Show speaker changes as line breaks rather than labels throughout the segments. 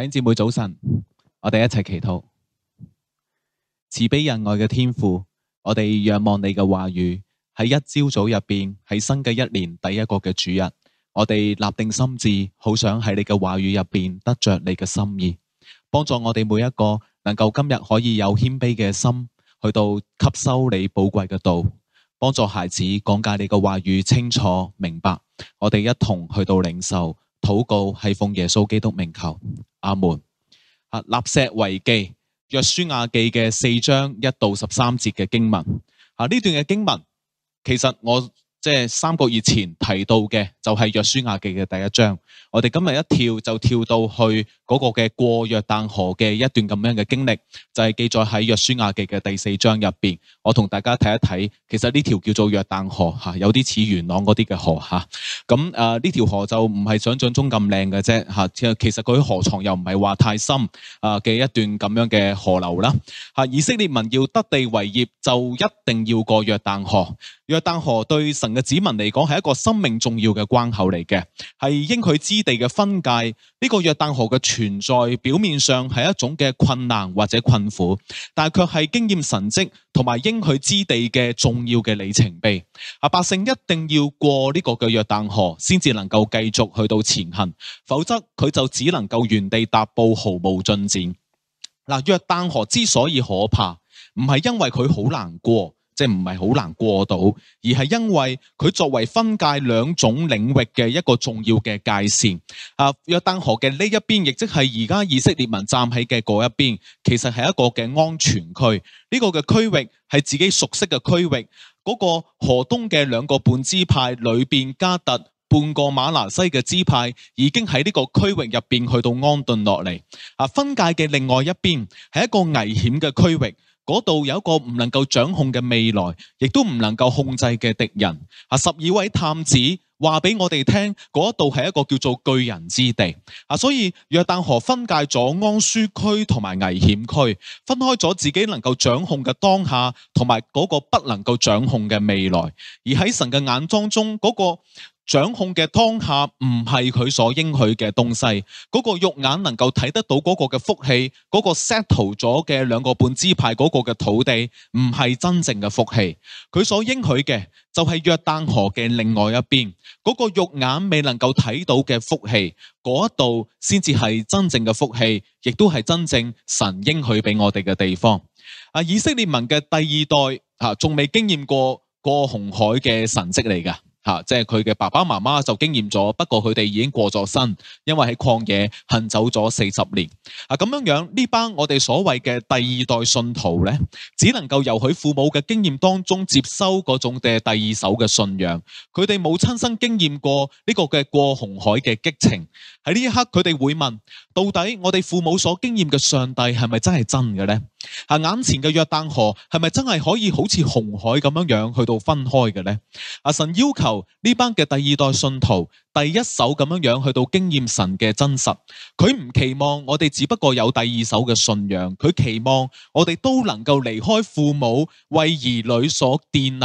弟兄姊妹早晨，我哋一齐祈祷慈悲仁爱嘅天父，我哋仰望你嘅话语，喺一朝早入边，喺新嘅一年第一个嘅主日，我哋立定心智，好想喺你嘅话语入边得着你嘅心意，帮助我哋每一个能够今日可以有谦卑嘅心，去到吸收你宝贵嘅道，帮助孩子讲解你嘅话语清楚明白，我哋一同去到领袖。祷告系奉耶稣基督名求，阿门。啊，立石为记，约书亚记嘅四章一到十三节嘅经文。啊，呢段嘅经文，其实我即系三个月前提到嘅，就系约书亚记嘅第一章。我哋今日一跳就跳到去嗰个嘅过约旦河嘅一段咁样嘅经历，就系记载喺约书亚记嘅第四章入边。我同大家睇一睇，其实呢条叫做约旦河吓，有啲似元朗嗰啲嘅河吓。咁诶，呢条河就唔系想象中咁靓嘅啫吓。其实佢河床又唔系话太深啊嘅一段咁样嘅河流啦吓。以色列民要得地为业，就一定要过约旦河。约旦河对神嘅子民嚟讲系一个生命重要嘅关口嚟嘅，系应佢之。地嘅分界，呢个约旦河嘅存在表面上系一种嘅困难或者困苦，但系却系经验神迹同埋应许之地嘅重要嘅里程碑。啊，百姓一定要过呢个嘅约旦河，先至能够继续去到前行，否则佢就只能够原地踏步，毫无进展。嗱，约旦河之所以可怕，唔系因为佢好难过。即系唔系好难过到，而系因为佢作为分界两种领域嘅一个重要嘅界线。啊，约旦河嘅呢一边，亦即系而家以色列民站喺嘅嗰一边，其实系一个嘅安全区。呢个嘅区域系自己熟悉嘅区域。嗰个河东嘅两个半支派里边，加特半个马拿西嘅支派已经喺呢个区域入边去到安顿落嚟。啊，分界嘅另外一边系一个危险嘅区域。嗰度有一个唔能够掌控嘅未来，亦都唔能够控制嘅敌人。啊，十二位探子话俾我哋听，嗰度系一个叫做巨人之地。啊，所以约旦河分界咗安舒区同埋危险区，分开咗自己能够掌控嘅当下，同埋嗰个不能够掌控嘅未来。而喺神嘅眼当中，嗰个。掌控嘅当下唔系佢所应许嘅东西，嗰个肉眼能够睇得到嗰个嘅福气，嗰个 settle 咗嘅两个半支派嗰个嘅土地，唔系真正嘅福气。佢所应许嘅就系约旦河嘅另外一边，嗰个肉眼未能够睇到嘅福气，嗰一度先至系真正嘅福气，亦都系真正神应许俾我哋嘅地方。啊，以色列民嘅第二代啊，仲未经验过过红海嘅神迹嚟噶。吓，即系佢嘅爸爸妈妈就经验咗，不过佢哋已经过咗身，因为喺旷野行走咗四十年。啊，咁样样呢班我哋所谓嘅第二代信徒咧，只能够由佢父母嘅经验当中接收嗰种嘅第二手嘅信仰，佢哋冇亲身经验过呢个嘅过红海嘅激情。喺呢一刻，佢哋会问：到底我哋父母所经验嘅上帝系咪真系真嘅呢？啊，眼前嘅约旦河系咪真系可以好似红海咁样样去到分开嘅呢？阿神要求呢班嘅第二代信徒第一手咁样样去到经验神嘅真实。佢唔期望我哋只不过有第二手嘅信仰，佢期望我哋都能够离开父母，为儿女所建立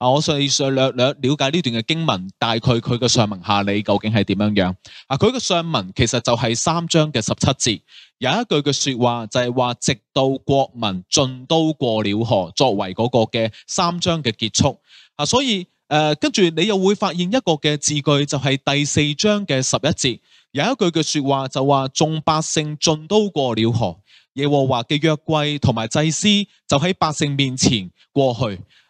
啊！我想略略了解呢段嘅经文，大概佢嘅上文下理究竟系点样样？啊，佢嘅上文其实就系三章嘅十七节，有一句嘅说话就系话直到国民尽都过了河，作为嗰个嘅三章嘅结束。啊，所以诶，跟住你又会发现一个嘅字句就系第四章嘅十一节，有一句嘅说话就话众百姓尽都过了河，耶和华嘅约柜同埋祭司就喺百姓面前过去。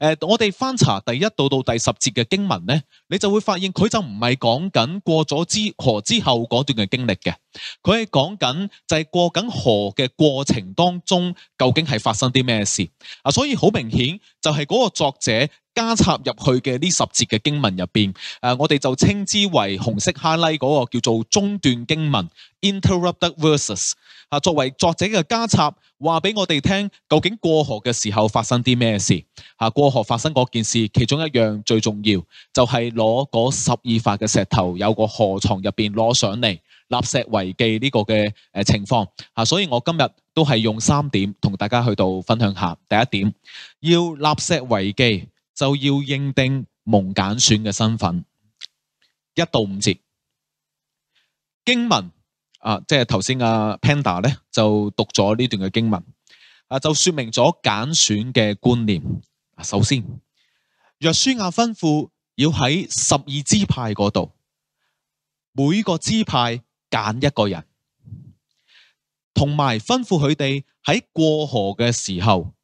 诶，我哋翻查第一到到第十节嘅经文咧，你就会发现佢就唔系讲紧过咗之河之后嗰段嘅经历嘅，佢系讲紧就系过紧河嘅过程当中究竟系发生啲咩事啊！所以好明显就系嗰个作者。加插入去嘅呢十节嘅经文入边，诶，我哋就称之为红色哈利嗰个叫做中断经文 （interrupted verses） 啊，作为作者嘅加插，话俾我哋听，究竟过河嘅时候发生啲咩事？吓，过河发生嗰件事，其中一样最重要，就系攞嗰十二块嘅石头，有个河床入边攞上嚟，立石为记呢个嘅诶情况。吓，所以我今日都系用三点同大家去到分享下。第一点，要立石为记。就要认定蒙拣选嘅身份，一到五节经文啊，即系头先阿 Panda 咧，就读咗呢段嘅经文啊，就说明咗拣选嘅观念。首先，约书亚吩咐要喺十二支派嗰度，每个支派拣一个人，同埋吩咐佢哋喺过河嘅时候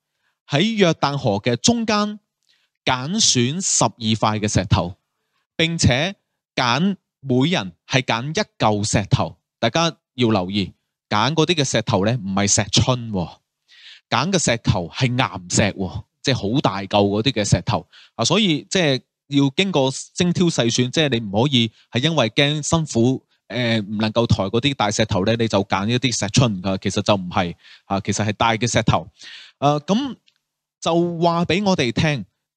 喺约旦河嘅中间。拣选十二块嘅石头，并且拣每人系拣一旧石头。大家要留意拣嗰啲嘅石头咧，唔系石春，拣嘅石头系岩石，即系好大旧嗰啲嘅石头啊！所以即系要经过精挑细选，即系你唔可以系因为惊辛苦诶，唔能够抬嗰啲大石头咧，你就拣一啲石春噶。其实就唔系啊，其实系大嘅石头。诶，咁就话俾我哋听。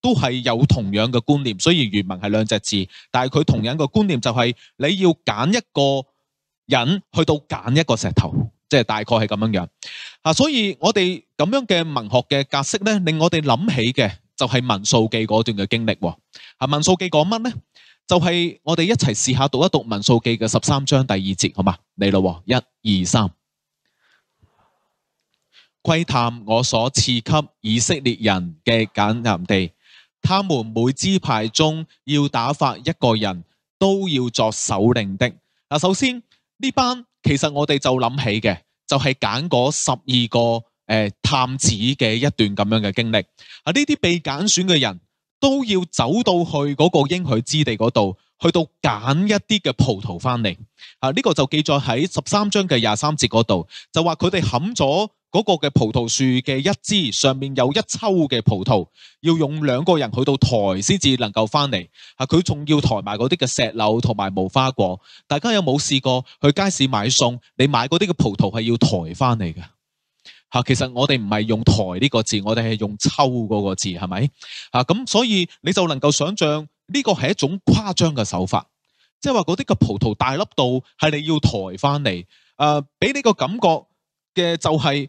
都系有同样嘅观念，所以原文系两只字，但系佢同样嘅观念就系你要拣一个人去到拣一个石头，即系大概系咁样样。啊，所以我哋咁样嘅文学嘅格式咧，令我哋谂起嘅就系《文数记》嗰段嘅经历。啊，文数记》讲乜咧？就系我哋一齐试下读一读《文数记》嘅十三章第二节，好嘛？嚟咯，一二三，窥探我所赐给以色列人嘅简南地。他们每支牌中要打发一个人都要作首领的。嗱，首先呢班其实我哋就谂起嘅，就系拣嗰十二个诶探子嘅一段咁样嘅经历。啊，呢啲被拣选嘅人都要走到去嗰个应许之地嗰度，去到拣一啲嘅葡萄翻嚟。啊，呢个就记载喺十三章嘅廿三节嗰度，就话佢哋冚咗。嗰个嘅葡萄树嘅一支上面有一抽嘅葡萄，要用两个人去到抬先至能够翻嚟。吓，佢仲要抬埋嗰啲嘅石榴同埋无花果。大家有冇试过去街市买餸？你买嗰啲嘅葡萄系要抬翻嚟嘅。吓，其实我哋唔系用抬呢个字，我哋系用抽嗰个字，系咪？吓，咁所以你就能够想象呢个系一种夸张嘅手法，即系话嗰啲嘅葡萄大粒到系你要抬翻嚟。诶，俾你个感觉嘅就系。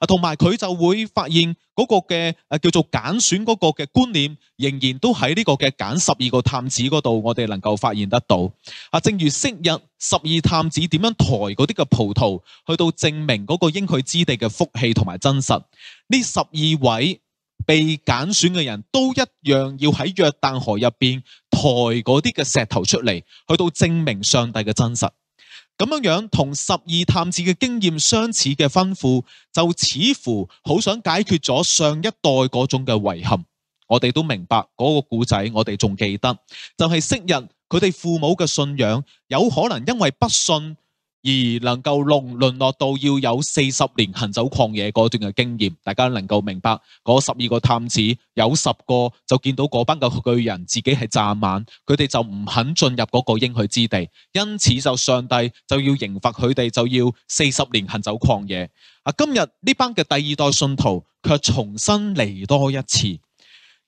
啊，同埋佢就會發現嗰個嘅诶叫做揀選嗰個嘅觀念，仍然都喺呢個嘅揀十二個探子嗰度，我哋能夠發現得到。啊，正如昔日十二探子點樣抬嗰啲嘅葡萄去到證明嗰個應許之地嘅福氣同埋真實，呢十二位被揀選嘅人都一樣要喺約旦河入邊抬嗰啲嘅石頭出嚟，去到證明上帝嘅真實。咁样样同十二探子嘅经验相似嘅吩咐，就似乎好想解决咗上一代嗰种嘅遗憾。我哋都明白嗰个故仔，我哋仲记得，就系昔日佢哋父母嘅信仰，有可能因为不信。而能够落沦落到要有四十年行走旷野嗰段嘅经验，大家能够明白嗰十二个探子有十个就见到嗰班嘅巨人自己系炸猛，佢哋就唔肯进入嗰个应许之地，因此就上帝就要刑罚佢哋，就要四十年行走旷野。啊，今日呢班嘅第二代信徒却重新嚟多一次。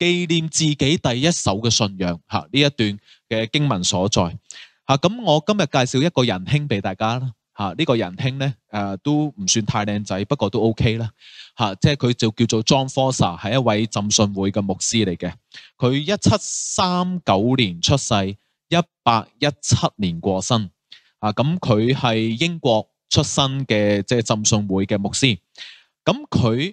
纪念自己第一手嘅信仰，吓呢一段嘅经文所在，吓咁我今日介绍一个人兄俾大家啦，吓呢个人兄咧诶都唔算太靓仔，不过都 OK 啦，吓即系佢就叫做 John Forsa，系一位浸信会嘅牧师嚟嘅。佢一七三九年出世，一八一七年过身，啊咁佢系英国出生嘅即系浸信会嘅牧师，咁佢。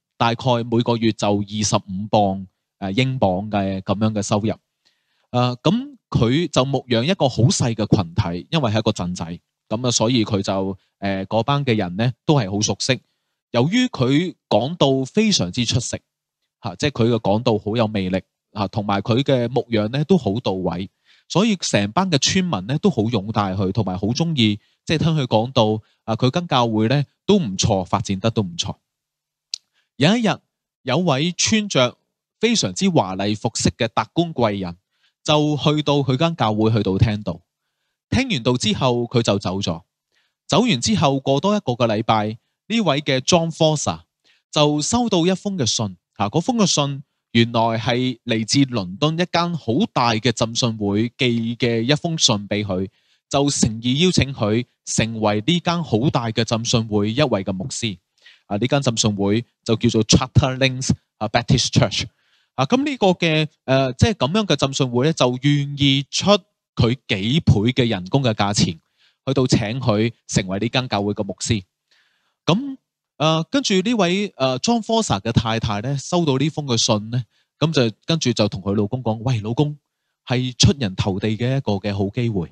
大概每個月就二十五磅誒英镑嘅咁樣嘅收入，誒咁佢就牧养一個好細嘅群體，因為係一個鎮仔，咁啊，所以佢就诶嗰班嘅人咧都係好熟悉。由於佢講到非常之出色，嚇，即係佢嘅講到好有魅力，嚇，同埋佢嘅牧羊咧都好到位，所以成班嘅村民咧都好擁戴佢，同埋好中意，即係聽佢講到，啊，佢跟教會咧都唔錯，發展得都唔錯。有一日，有位穿着非常之华丽服饰嘅达官贵人，就去到佢间教会去到听到，听完道之后，佢就走咗。走完之后，过多一个个礼拜，呢位嘅庄科萨就收到一封嘅信，吓，嗰封嘅信原来系嚟自伦敦一间好大嘅浸信会寄嘅一封信俾佢，就诚意邀请佢成为呢间好大嘅浸信会一位嘅牧师。啊！呢間浸信會就叫做 Chatterlings 啊 Baptist Church 啊，咁呢個嘅誒，即係咁樣嘅浸信會咧，就願意出佢幾倍嘅人工嘅價錢，去到請佢成為呢間教會嘅牧師。咁誒，跟住呢位誒 John Forsa 嘅太太咧，收到呢封嘅信咧，咁就跟住就同佢老公講：，喂，老公係出人頭地嘅一個嘅好機會。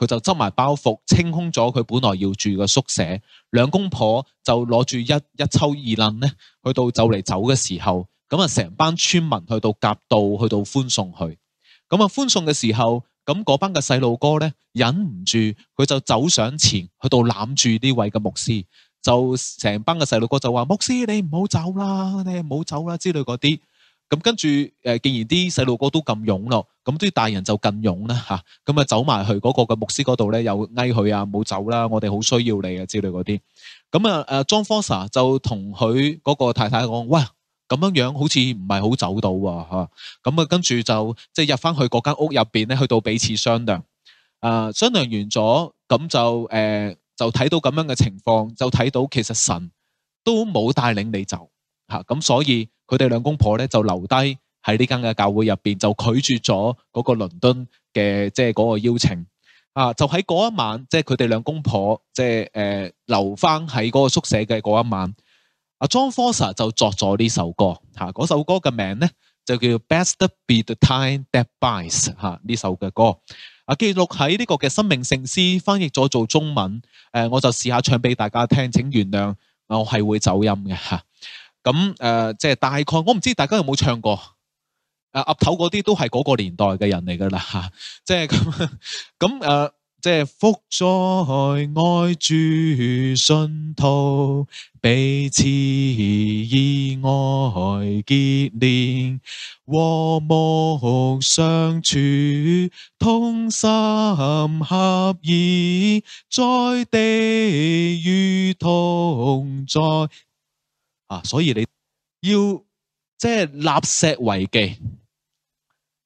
佢就执埋包袱，清空咗佢本来要住嘅宿舍，两公婆就攞住一一抽二楞咧，去到就嚟走嘅时候，咁啊成班村民去到夹道，去到欢送佢，咁啊欢送嘅时候，咁嗰班嘅细路哥咧忍唔住，佢就走上前去到揽住呢位嘅牧师，就成班嘅细路哥就话牧师你唔好走啦，你唔好走啦之类嗰啲，咁跟住诶竟然啲细路哥都咁勇咯。咁啲大人就更勇啦，吓咁啊走埋去嗰个嘅牧师嗰度咧，又嗌佢啊冇走啦，我哋好需要你啊之类嗰啲。咁啊，诶，庄科萨就同佢嗰个太太讲：，喂，咁样样好似唔系好走到喎，吓。咁啊，跟住就即系入翻去嗰间屋入边咧，去到彼此商量。诶，商量完咗，咁就诶就睇到咁样嘅情况，就睇到其实神都冇带领你走吓，咁所以佢哋两公婆咧就留低。喺呢间嘅教会入边，就拒绝咗嗰个伦敦嘅即系嗰个邀请啊！就喺嗰一晚，即系佢哋两公婆，即系诶留翻喺嗰个宿舍嘅嗰一晚。阿 John Foster 就作咗呢首歌吓，嗰首歌嘅名咧就叫 Best b e t t e Time That Bites 吓，呢首嘅歌。啊，记录喺呢个嘅《生命圣诗翻译咗做中文。诶，我就试下唱俾大家听，请原谅我系会走音嘅吓。咁诶，即系大概，我唔知大家有冇唱过。啊，鸭头嗰啲都系嗰个年代嘅人嚟噶啦吓，即系咁咁诶，即系福在爱住信徒，彼此以爱结连，和睦相处，通心合意，在地如同在。啊，所以你要即系立石为记。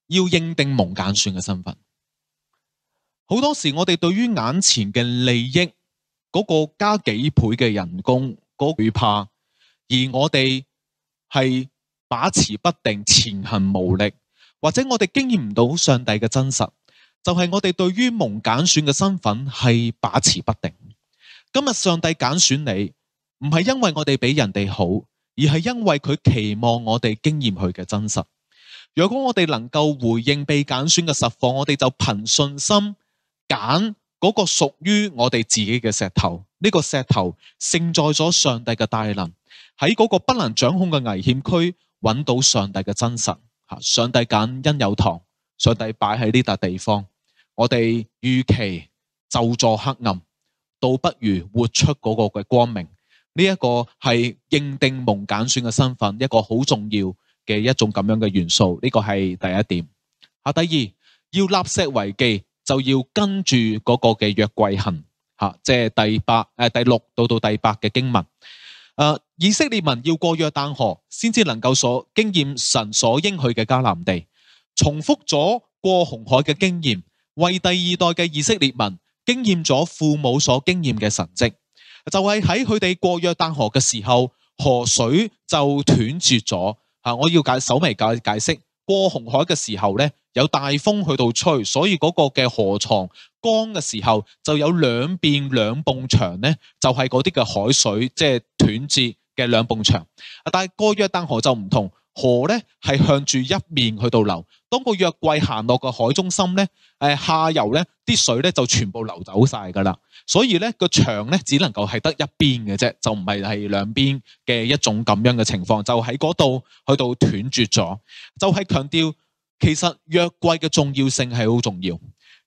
要认定蒙拣选嘅身份，好多时我哋对于眼前嘅利益嗰个加几倍嘅人工，嗰惧怕，而我哋系把持不定，前行无力，或者我哋经验唔到上帝嘅真实，就系我哋对于蒙拣选嘅身份系把持不定。今日上帝拣选你，唔系因为我哋比人哋好，而系因为佢期望我哋经验佢嘅真实。如果我哋能够回应被拣选嘅实况，我哋就凭信心拣嗰个属于我哋自己嘅石头。呢个石头胜在咗上帝嘅大能，喺嗰个不能掌控嘅危险区揾到上帝嘅真实。吓，上帝拣恩有堂，上帝摆喺呢笪地方。我哋预期就坐黑暗，倒不如活出嗰个嘅光明。呢一个系认定蒙拣选嘅身份，一个好重要。嘅一种咁样嘅元素，呢个系第一点。吓，第二要立石为记，就要跟住嗰个嘅约柜行。吓，即系第八诶第六到到第八嘅经文。诶，以色列民要过约旦河，先至能够所经验神所应许嘅迦南地。重复咗过红海嘅经验，为第二代嘅以色列民经验咗父母所经验嘅神迹。就系喺佢哋过约旦河嘅时候，河水就断绝咗。吓，我要解稍微解解释过红海嘅时候咧，有大风去到吹，所以嗰个嘅河床干嘅时候就有两边两埲墙咧，就系嗰啲嘅海水即系断节嘅两埲墙。啊，但系过约旦河就唔同，河咧系向住一面去到流。当个约柜行落个海中心咧，诶下游咧啲水咧就全部流走晒噶啦。所以咧个墙咧只能够系得一边嘅啫，就唔系系两边嘅一种咁样嘅情况，就喺嗰度去到断绝咗。就系强调其实约柜嘅重要性系好重要。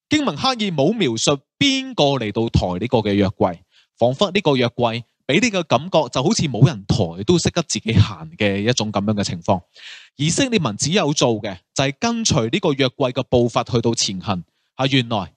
经文刻意冇描述边个嚟到抬呢个嘅约柜，仿佛呢个约柜俾呢个感觉就好似冇人抬都识得自己行嘅一种咁样嘅情况。以色列民只有做嘅就系跟随呢个约柜嘅步伐去到前行。啊，原来。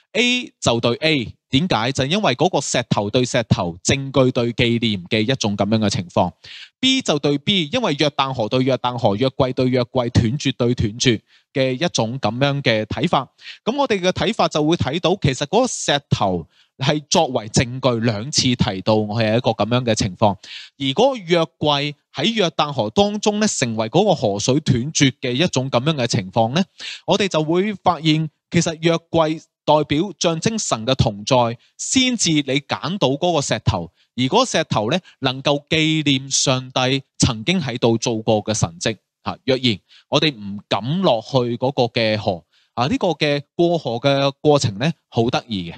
A 就对 A，点解就因为嗰个石头对石头，证据对纪念嘅一种咁样嘅情况。B 就对 B，因为约旦河对约旦河，约柜对约柜，断绝对断绝嘅一种咁样嘅睇法。咁我哋嘅睇法就会睇到，其实嗰个石头系作为证据两次提到，我系一个咁样嘅情况。而嗰个约柜喺约旦河当中咧，成为嗰个河水断绝嘅一种咁样嘅情况咧，我哋就会发现，其实约柜。代表象征神嘅同在，先至你拣到嗰个石头。而果石头咧能够纪念上帝曾经喺度做过嘅神迹，吓，若然我哋唔敢落去嗰个嘅河，啊，呢个嘅过河嘅过程咧好得意嘅，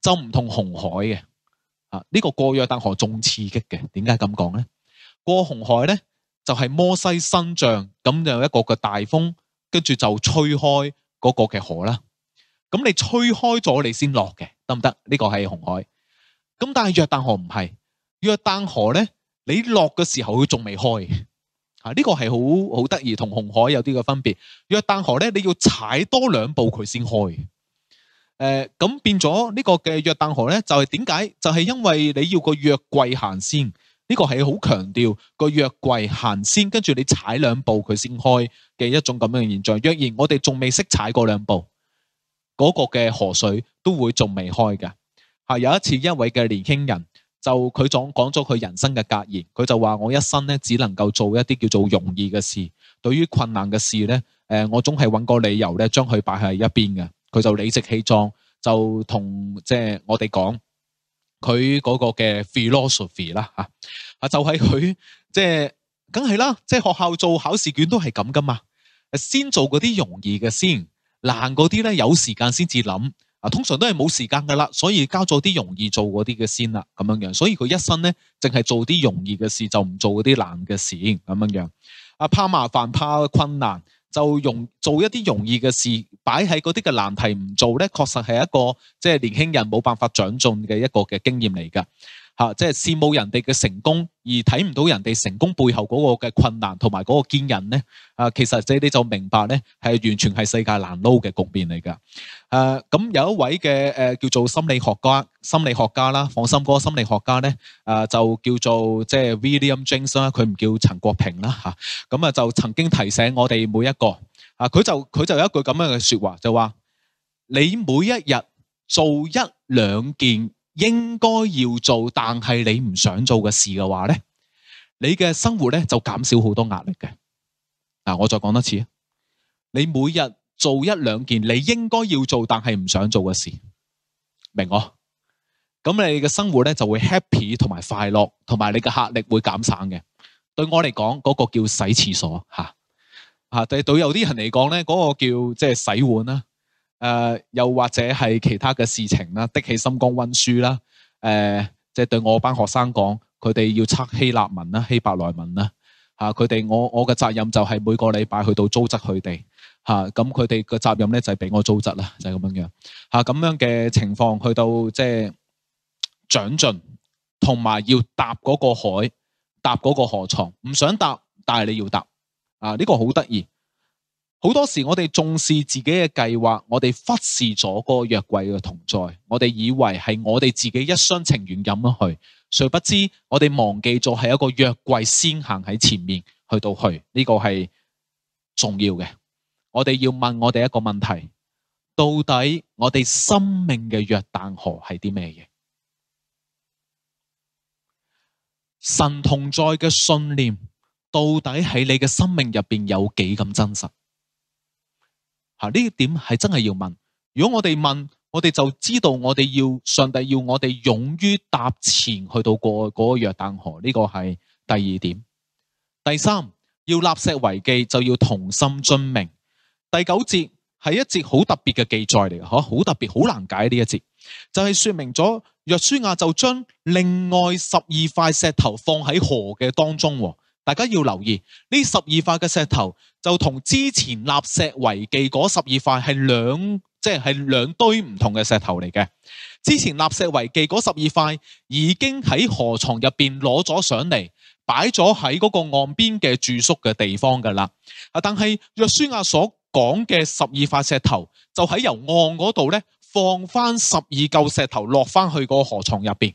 就唔同红海嘅，啊，呢个过约旦河仲刺激嘅。点解咁讲咧？过红海咧就系摩西新像咁就有一个嘅大风，跟住就吹开嗰个嘅河啦。咁你吹开咗，你先落嘅，得唔得？呢个系红海。咁但系约旦河唔系，约旦河咧，你落嘅时候佢仲未开。啊，呢个系好好得意，同红海有啲嘅分别。约旦河咧，你要踩多两步佢先开。诶，咁变咗呢个嘅约旦河咧，就系点解？就系因为你要个约柜行先。呢个系好强调个约柜行先，跟住你踩两步佢先开嘅一种咁样嘅现象。若然我哋仲未识踩过两步。嗰个嘅河水都会仲未开嘅，吓，有一次一位嘅年轻人就佢讲讲咗佢人生嘅格言，佢就话我一生咧只能够做一啲叫做容易嘅事，对于困难嘅事咧，诶我总系揾个理由咧将佢摆喺一边嘅。佢就理直气壮就同即系我哋讲佢嗰个嘅 philosophy 啦，吓啊就系佢即系梗系啦，即系学校做考试卷都系咁噶嘛，先做嗰啲容易嘅先。难嗰啲咧有时间先至谂，啊通常都系冇时间噶啦，所以交咗啲容易做嗰啲嘅先啦，咁样样，所以佢一生咧净系做啲容易嘅事，就唔做嗰啲难嘅事，咁样样，啊怕麻烦怕困难，就容做一啲容易嘅事，摆喺嗰啲嘅难题唔做咧，确实系一个即系年轻人冇办法长进嘅一个嘅经验嚟噶。啊！即系羡慕人哋嘅成功，而睇唔到人哋成功背后嗰个嘅困难同埋嗰个坚韧咧。啊，其实你你就明白咧，系完全系世界难捞嘅局面嚟噶。诶，咁有一位嘅诶叫做心理学家心理学家啦，放心哥心理学家咧，诶就叫做即系 William James 啦，佢唔叫陈国平啦吓。咁啊就曾经提醒我哋每一个啊，佢就佢就有一句咁样嘅说话，就话你每一日做一两件。应该要做但系你唔想做嘅事嘅话咧，你嘅生活咧就减少好多压力嘅。嗱，我再讲多次，你每日做一两件你应该要做但系唔想做嘅事，明我？咁你嘅生活咧就会 happy 同埋快乐，同埋你嘅压力会减省嘅。对我嚟讲，嗰个叫洗厕所吓吓，对对有啲人嚟讲咧，嗰个叫即系洗碗啦。诶，又或者系其他嘅事情啦，的起心肝温书啦，诶，即系对我班学生讲，佢哋要测希腊文啦、希伯来文啦，吓，佢哋我我嘅责任就系每个礼拜去到租质佢哋，吓，咁佢哋嘅责任咧就系俾我租质啦，就系咁样样，吓，咁样嘅情况去到即系长进，同埋要搭嗰个海，搭嗰个河床，唔想搭，但系你要搭，啊，呢个好得意。好多时我哋重视自己嘅计划，我哋忽视咗个约柜嘅同在，我哋以为系我哋自己一厢情愿咁去，谁不知我哋忘记咗系一个约柜先行喺前面去到去呢个系重要嘅。我哋要问我哋一个问题：到底我哋生命嘅约旦河系啲咩嘢？神同在嘅信念到底喺你嘅生命入边有几咁真实？吓呢点系真系要问，如果我哋问，我哋就知道我哋要上帝要我哋勇于踏前去到过嗰个约旦河呢个系第二点，第三要立石为记就要同心遵命。第九节系一节好特别嘅记载嚟嘅，吓好特别好难解呢一节就系说明咗约书亚就将另外十二块石头放喺河嘅当中。大家要留意呢十二块嘅石头，就同之前立石为记嗰十二块系两，即系系两堆唔同嘅石头嚟嘅。之前立石为记嗰十二块已经喺河床入边攞咗上嚟，摆咗喺嗰个岸边嘅住宿嘅地方噶啦。啊，但系约书亚所讲嘅十二块石头，就喺由岸嗰度咧放翻十二嚿石头落翻去个河床入边。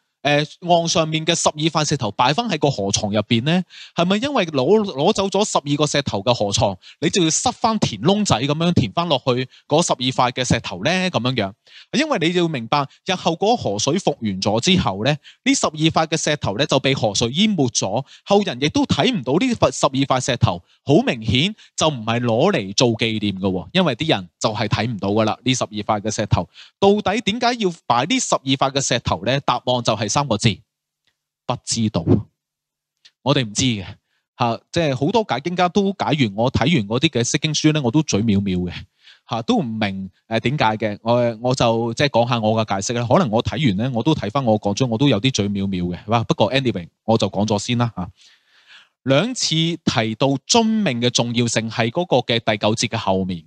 诶，岸上面嘅十二块石头摆翻喺个河床入边咧，系咪因为攞攞走咗十二个石头嘅河床，你就要塞翻填窿仔咁样填翻落去嗰十二块嘅石头咧？咁样样，因为你要明白日后嗰河水复原咗之后咧，呢十二块嘅石头咧就被河水淹没咗，后人亦都睇唔到呢块十二块石头。好明显就唔系攞嚟做纪念嘅，因为啲人就系睇唔到噶啦。呢十二块嘅石头到底点解要摆呢十二块嘅石头咧？答案就系。三个字，不知道，我哋唔知嘅吓，即系好多解经家都解完，我睇完嗰啲嘅释经书咧，我都嘴藐藐嘅吓，都唔明诶点解嘅。我我就即系讲下我嘅解释啦。可能我睇完咧，我都睇翻我讲咗，我都有啲嘴藐藐嘅。哇！不过 anyway，我就讲咗先啦吓。两次提到遵命嘅重要性，系嗰个嘅第九节嘅后面嘅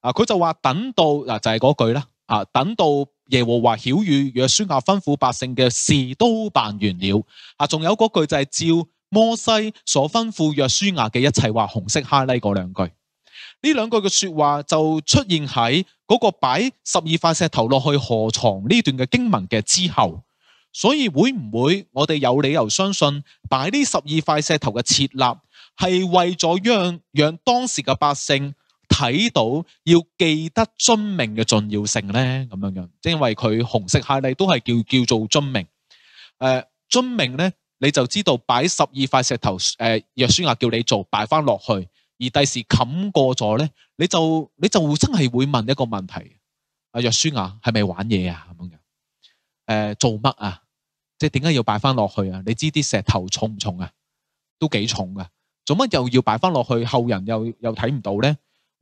啊。佢就话等到嗱，就系嗰句啦啊，等到。耶和华晓谕约书亚吩咐百姓嘅事都办完了，啊，仲有嗰句就系照摩西所吩咐约书亚嘅一切话，红色哈呢嗰两句，呢两句嘅说话就出现喺嗰个摆十二块石头落去河床呢段嘅经文嘅之后，所以会唔会我哋有理由相信摆呢十二块石头嘅设立系为咗让让当时嘅百姓？睇到要記得遵命嘅重要性咧，咁樣樣，因為佢紅色刻你都係叫叫做遵命。誒，遵命咧你就知道擺十二塊石頭。誒，約書亞叫你做擺翻落去，而第時冚過咗咧，你就你就真係會問一個問題：，阿約書亞係咪玩嘢啊？咁樣，誒，做乜啊？即系點解要擺翻落去啊？你知啲石頭重唔重啊？都幾重噶，做乜又要擺翻落去？後人又又睇唔到咧？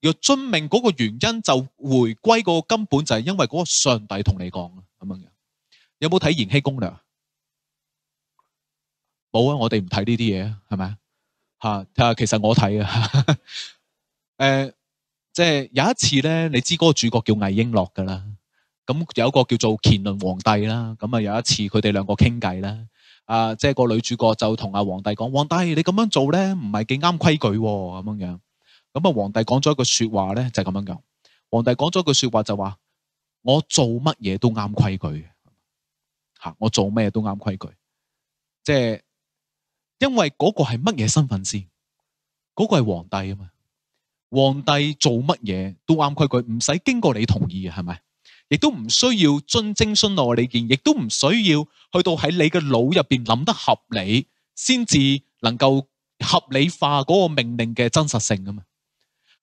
要遵命嗰个原因就回归个根本，就系因为嗰个上帝同你讲咁样样。有冇睇《延禧攻略》？冇啊，我哋唔睇呢啲嘢啊，系咪啊？吓，其实我睇啊。诶，即系有一次咧，你知嗰个主角叫魏璎珞噶啦。咁有一个叫做乾隆皇帝啦。咁啊，有一次佢哋两个倾偈啦。啊，即系个女主角就同阿皇帝讲：，皇帝，你咁样做咧，唔系几啱规矩咁样样。咁啊！皇帝讲咗一句说话咧，就咁样讲。皇帝讲咗一句说话就话：我做乜嘢都啱规矩，吓我做咩嘢都啱规矩。即系因为嗰个系乜嘢身份先？嗰个系皇帝啊嘛！皇帝做乜嘢都啱规矩，唔使经过你同意系咪？亦都唔需要遵征信诺你意见，亦都唔需要去到喺你嘅脑入边谂得合理，先至能够合理化嗰个命令嘅真实性啊嘛！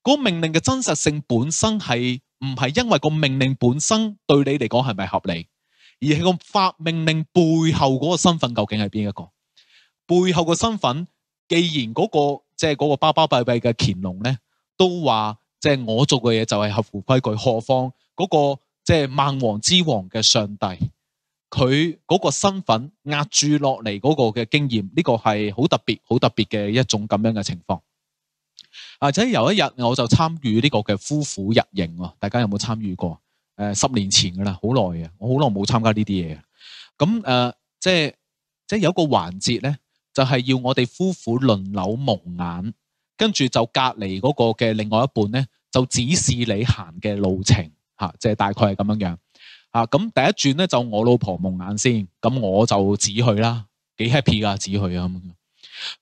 个命令嘅真实性本身系唔系因为个命令本身对你嚟讲系咪合理，而系个发命令背后嗰个身份究竟系边一个？背后嘅身份既然嗰个即系嗰个包包闭闭嘅乾隆咧，都话即系我做嘅嘢就系合乎规矩，何况嗰个即系万王之王嘅上帝，佢嗰个身份压住落嚟嗰个嘅经验，呢个系好特别、好特别嘅一种咁样嘅情况。或者有一日我就參與呢個嘅夫婦日營喎，大家有冇參與過？誒，十年前噶啦，好耐嘅，我好耐冇參加呢啲嘢。咁誒，即係即系有一個環節咧，就係要我哋夫婦輪流矇眼，跟住就隔離嗰個嘅另外一半咧，就指示你行嘅路程嚇，即係大概係咁樣樣啊，咁第一轉咧就我老婆矇眼先，咁我就指佢啦，幾 happy 噶指佢啊咁。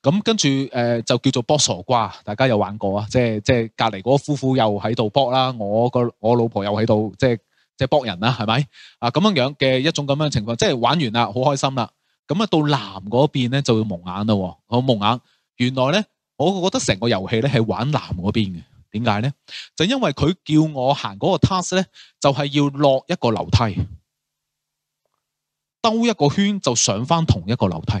咁跟住诶，就叫做卜傻瓜，大家有玩过啊？即系即系隔篱嗰个夫妇又喺度卜啦，我个我老婆又喺度即系即系卜人啦，系咪啊？咁样样嘅一种咁样嘅情况，即系玩完啦，好开心啦。咁啊，到南嗰边咧就要蒙眼咯，我蒙眼。原来咧，我觉得成个游戏咧系玩南嗰边嘅，点解咧？就因为佢叫我行嗰个 task 咧，就系要落一个楼梯，兜一个圈就上翻同一个楼梯。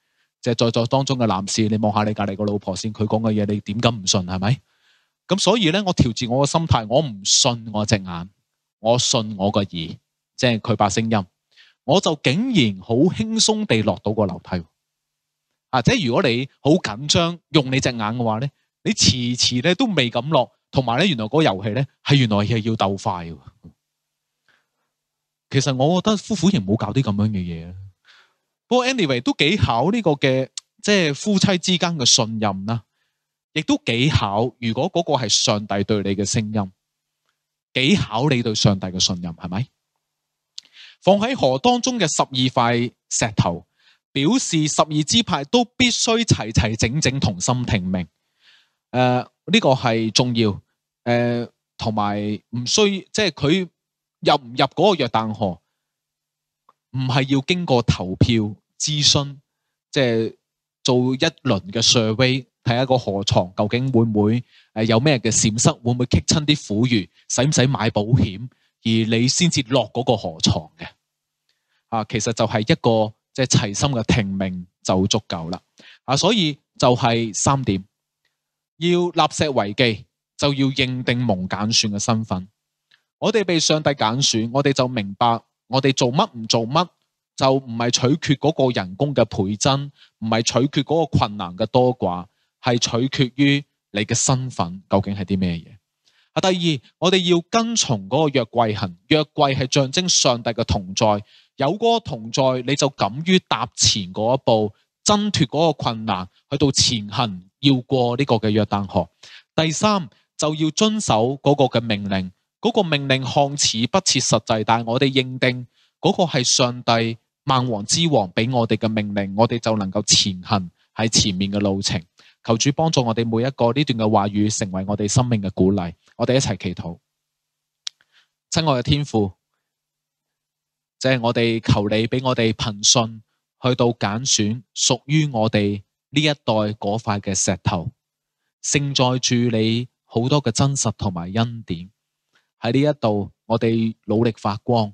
即系在座当中嘅男士，你望下你隔篱个老婆先，佢讲嘅嘢你点敢唔信？系咪咁？所以咧，我调节我嘅心态，我唔信我只眼，我信我个耳，即系佢把声音，我就竟然好轻松地落到个楼梯啊！即系如果你好紧张用你只眼嘅话咧，你迟迟咧都未敢落，同埋咧原来嗰个游戏咧系原来系要斗快嘅。其实我觉得夫妇型冇搞啲咁样嘅嘢啊。不过 anyway 都几考呢个嘅，即系夫妻之间嘅信任啦，亦都几考。如果嗰个系上帝对你嘅声音，几考你对上帝嘅信任系咪？放喺河当中嘅十二块石头，表示十二支派都必须齐齐整整、同心听命。诶，呢个系重要。诶，同埋唔需，即系佢入唔入嗰个约旦河，唔系要经过投票。諮詢即系做一輪嘅 survey，睇下個河床究竟會唔會誒有咩嘅閃失，會唔會棘親啲苦魚，使唔使買保險？而你先至落嗰個河床嘅啊，其實就係一個即係齊心嘅停命就足夠啦啊！所以就係三點，要立石為記，就要認定蒙揀選嘅身份。我哋被上帝拣選，我哋就明白我哋做乜唔做乜。就唔系取决嗰个人工嘅倍增，唔系取决嗰个困难嘅多寡，系取决於你嘅身份究竟系啲咩嘢。啊，第二，我哋要跟从嗰个约柜行，约柜系象征上帝嘅同在，有嗰个同在，你就敢于踏前嗰一步，挣脱嗰个困难，去到前行，要过呢个嘅约旦河。第三，就要遵守嗰个嘅命令，嗰个命令看似不切实际，但我哋认定嗰个系上帝。万王之王俾我哋嘅命令，我哋就能够前行喺前面嘅路程。求主帮助我哋每一个呢段嘅话语，成为我哋生命嘅鼓励。我哋一齐祈祷。亲爱嘅天父，即系我哋求你俾我哋凭信去到拣选属于我哋呢一代嗰块嘅石头，胜在住你好多嘅真实同埋恩典喺呢一度，我哋努力发光。